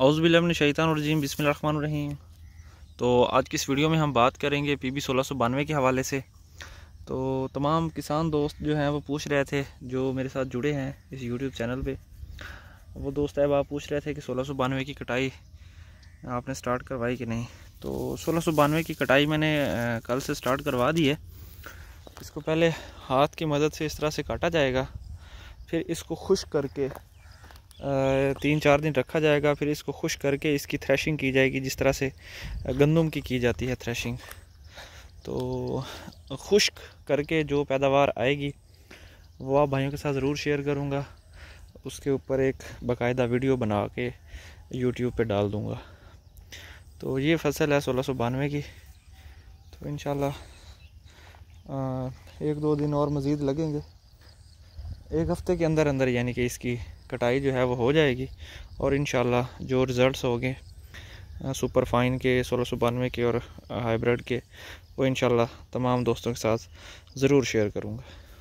अउज़बिल्लिन शैतान रजीम बिसमिल्ल रही तो आज की इस वीडियो में हम बात करेंगे पी बी सोलह सौ बानवे के हवाले से तो तमाम किसान दोस्त जो हैं वो पूछ रहे थे जो मेरे साथ जुड़े हैं इस यूट्यूब चैनल पे वो दोस्त अब आप पूछ रहे थे कि सोलह सौ बानवे की कटाई आपने स्टार्ट करवाई कि नहीं तो सोलह सौ बानवे की कटाई मैंने कल से स्टार्ट करवा दी है इसको पहले हाथ की मदद से इस तरह से काटा जाएगा फिर इसको खुश करके तीन चार दिन रखा जाएगा फिर इसको खुश करके इसकी थ्रेशिंग की जाएगी जिस तरह से गंदम की की जाती है थ्रेशिंग तो खुश्क करके जो पैदावार आएगी वो आप भाइयों के साथ ज़रूर शेयर करूँगा उसके ऊपर एक बाकायदा वीडियो बना के यूट्यूब पे डाल दूँगा तो ये फसल है सोलह सौ बानवे की तो इन एक दो दिन और मज़ीद लगेंगे एक हफ़्ते के अंदर अंदर यानी कि इसकी कटाई जो है वो हो जाएगी और इन जो रिज़ल्ट हो गए सुपर फाइन के सोलह सौ बानवे के और हाइब्रिड के वो इन तमाम दोस्तों के साथ ज़रूर शेयर करूँगा